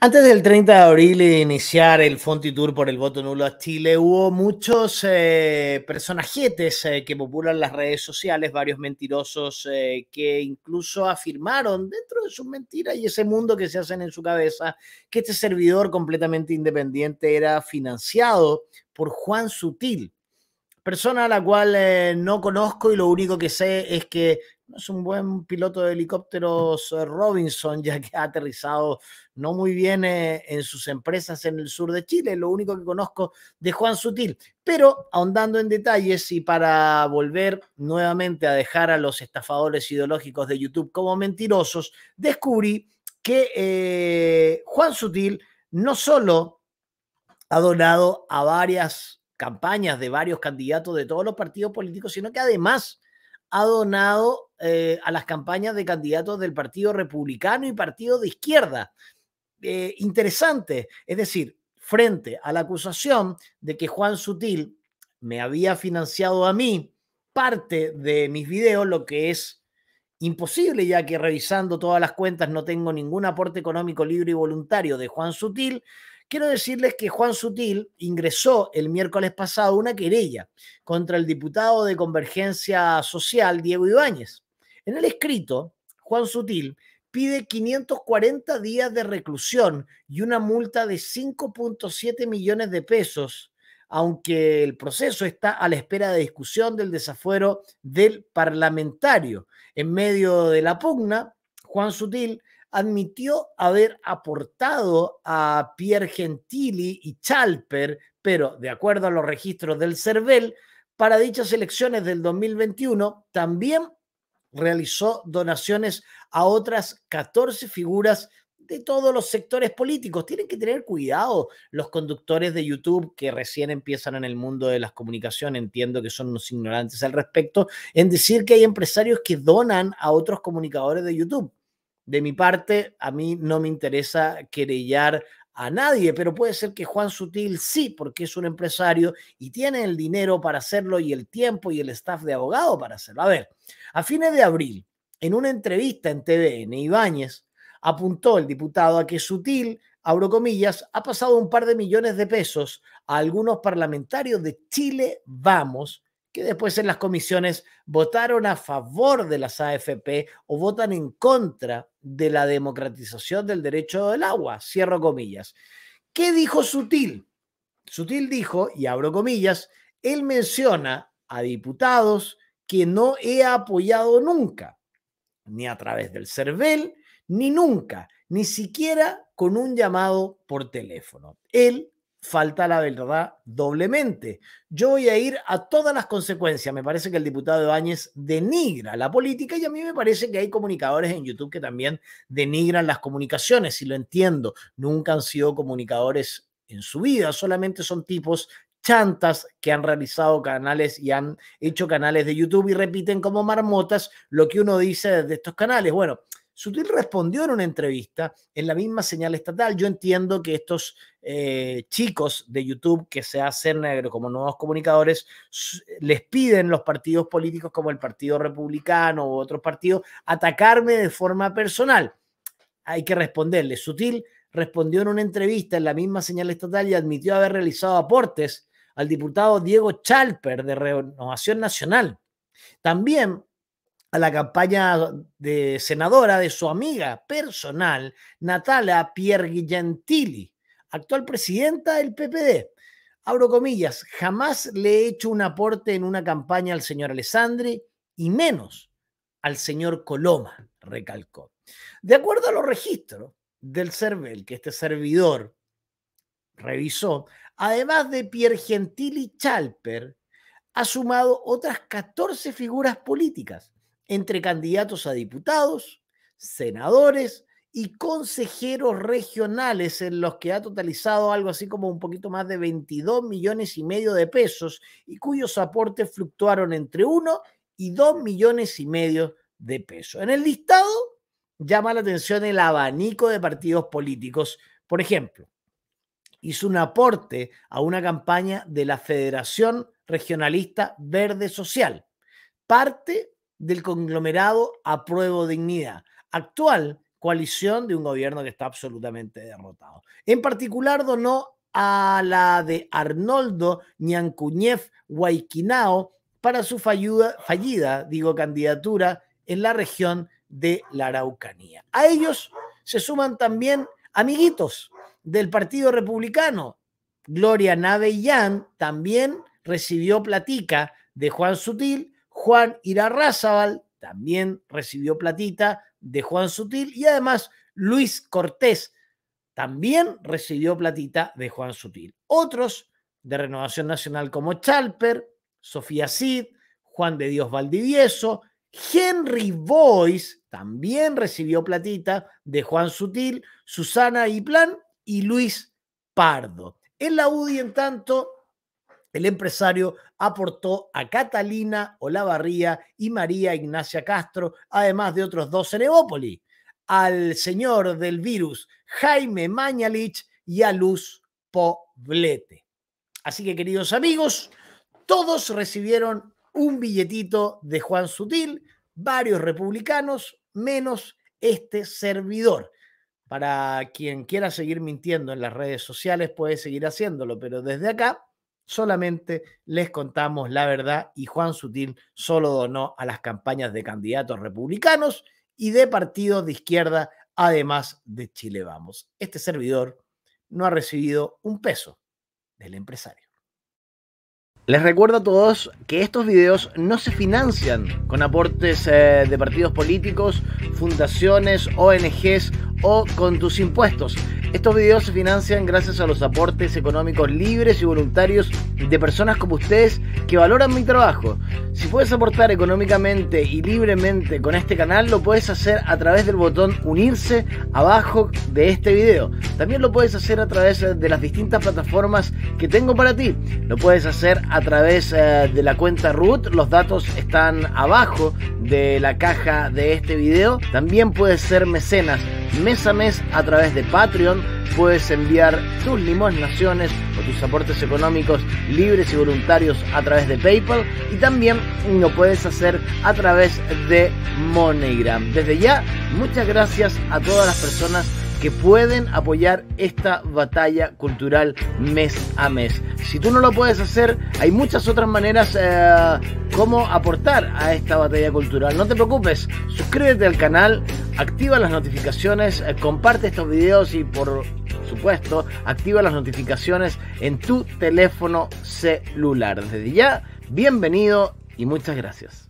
Antes del 30 de abril de iniciar el Fonti Tour por el voto nulo a Chile, hubo muchos eh, personajetes eh, que populan las redes sociales, varios mentirosos eh, que incluso afirmaron dentro de sus mentiras y ese mundo que se hacen en su cabeza que este servidor completamente independiente era financiado por Juan Sutil, persona a la cual eh, no conozco y lo único que sé es que no es un buen piloto de helicópteros eh, Robinson, ya que ha aterrizado no muy bien eh, en sus empresas en el sur de Chile, lo único que conozco de Juan Sutil. Pero ahondando en detalles y para volver nuevamente a dejar a los estafadores ideológicos de YouTube como mentirosos, descubrí que Juan Sutil no solo ha donado a varias campañas de varios candidatos de todos los partidos políticos, sino que además ha donado eh, a las campañas de candidatos del Partido Republicano y Partido de Izquierda. Eh, interesante, es decir, frente a la acusación de que Juan Sutil me había financiado a mí parte de mis videos, lo que es imposible, ya que revisando todas las cuentas no tengo ningún aporte económico libre y voluntario de Juan Sutil, Quiero decirles que Juan Sutil ingresó el miércoles pasado una querella contra el diputado de Convergencia Social, Diego Ibáñez. En el escrito, Juan Sutil pide 540 días de reclusión y una multa de 5.7 millones de pesos, aunque el proceso está a la espera de discusión del desafuero del parlamentario. En medio de la pugna, Juan Sutil admitió haber aportado a Pierre Gentili y Chalper, pero de acuerdo a los registros del CERVEL, para dichas elecciones del 2021 también realizó donaciones a otras 14 figuras de todos los sectores políticos. Tienen que tener cuidado los conductores de YouTube que recién empiezan en el mundo de las comunicaciones, entiendo que son unos ignorantes al respecto, en decir que hay empresarios que donan a otros comunicadores de YouTube. De mi parte, a mí no me interesa querellar a nadie, pero puede ser que Juan Sutil sí, porque es un empresario y tiene el dinero para hacerlo y el tiempo y el staff de abogado para hacerlo. A ver, a fines de abril, en una entrevista en TVN, Ibáñez apuntó el diputado a que Sutil, abro comillas, ha pasado un par de millones de pesos a algunos parlamentarios de Chile Vamos que después en las comisiones votaron a favor de las AFP o votan en contra de la democratización del derecho del agua, cierro comillas. ¿Qué dijo Sutil? Sutil dijo, y abro comillas, él menciona a diputados que no he apoyado nunca, ni a través del CERVEL, ni nunca, ni siquiera con un llamado por teléfono. Él falta la verdad doblemente. Yo voy a ir a todas las consecuencias. Me parece que el diputado Báñez denigra la política y a mí me parece que hay comunicadores en YouTube que también denigran las comunicaciones, y lo entiendo. Nunca han sido comunicadores en su vida, solamente son tipos chantas que han realizado canales y han hecho canales de YouTube y repiten como marmotas lo que uno dice desde estos canales. Bueno, Sutil respondió en una entrevista en la misma señal estatal. Yo entiendo que estos eh, chicos de YouTube que se hacen negro como nuevos comunicadores les piden los partidos políticos como el Partido Republicano u otros partidos atacarme de forma personal. Hay que responderle. Sutil respondió en una entrevista en la misma señal estatal y admitió haber realizado aportes al diputado Diego Chalper de Renovación Nacional. También a la campaña de senadora de su amiga personal, Natala Piergentili, actual presidenta del PPD. Abro comillas, jamás le he hecho un aporte en una campaña al señor Alessandri y menos al señor Coloma, recalcó. De acuerdo a los registros del CERVEL que este servidor revisó, además de Piergentili Chalper, ha sumado otras 14 figuras políticas, entre candidatos a diputados, senadores y consejeros regionales en los que ha totalizado algo así como un poquito más de 22 millones y medio de pesos y cuyos aportes fluctuaron entre 1 y 2 millones y medio de pesos. En el listado llama la atención el abanico de partidos políticos. Por ejemplo, hizo un aporte a una campaña de la Federación Regionalista Verde Social, parte del conglomerado Apruebo Dignidad, actual coalición de un gobierno que está absolutamente derrotado. En particular, donó a la de Arnoldo Ñancuñev Guayquinao para su fallida, digo, candidatura en la región de la Araucanía. A ellos se suman también amiguitos del Partido Republicano. Gloria Navellán también recibió platica de Juan Sutil Juan Irarrázaval también recibió platita de Juan Sutil y además Luis Cortés también recibió platita de Juan Sutil. Otros de Renovación Nacional como Chalper, Sofía Cid, Juan de Dios Valdivieso, Henry Boyce también recibió platita de Juan Sutil, Susana Iplan y Luis Pardo. En la UDI, en tanto, el empresario aportó a Catalina Olavarría y María Ignacia Castro, además de otros dos en al señor del virus Jaime Mañalich y a Luz Poblete. Así que, queridos amigos, todos recibieron un billetito de Juan Sutil, varios republicanos, menos este servidor. Para quien quiera seguir mintiendo en las redes sociales, puede seguir haciéndolo, pero desde acá solamente les contamos la verdad y Juan Sutil solo donó a las campañas de candidatos republicanos y de partidos de izquierda, además de Chile Vamos. Este servidor no ha recibido un peso del empresario. Les recuerdo a todos que estos videos no se financian con aportes eh, de partidos políticos, fundaciones, ONGs o con tus impuestos. Estos videos se financian gracias a los aportes económicos libres y voluntarios de personas como ustedes que valoran mi trabajo. Si puedes aportar económicamente y libremente con este canal, lo puedes hacer a través del botón unirse abajo de este video. También lo puedes hacer a través eh, de las distintas plataformas que tengo para ti. Lo puedes hacer a través eh, de la cuenta root, los datos están abajo de la caja de este video. También puedes ser mecenas mes a mes a través de Patreon. Puedes enviar tus limosnaciones o tus aportes económicos libres y voluntarios a través de PayPal y también lo puedes hacer a través de MoneyGram. Desde ya, muchas gracias a todas las personas que pueden apoyar esta batalla cultural mes a mes. Si tú no lo puedes hacer, hay muchas otras maneras eh, como aportar a esta batalla cultural. No te preocupes, suscríbete al canal, activa las notificaciones, eh, comparte estos videos y por supuesto, activa las notificaciones en tu teléfono celular. Desde ya, bienvenido y muchas gracias.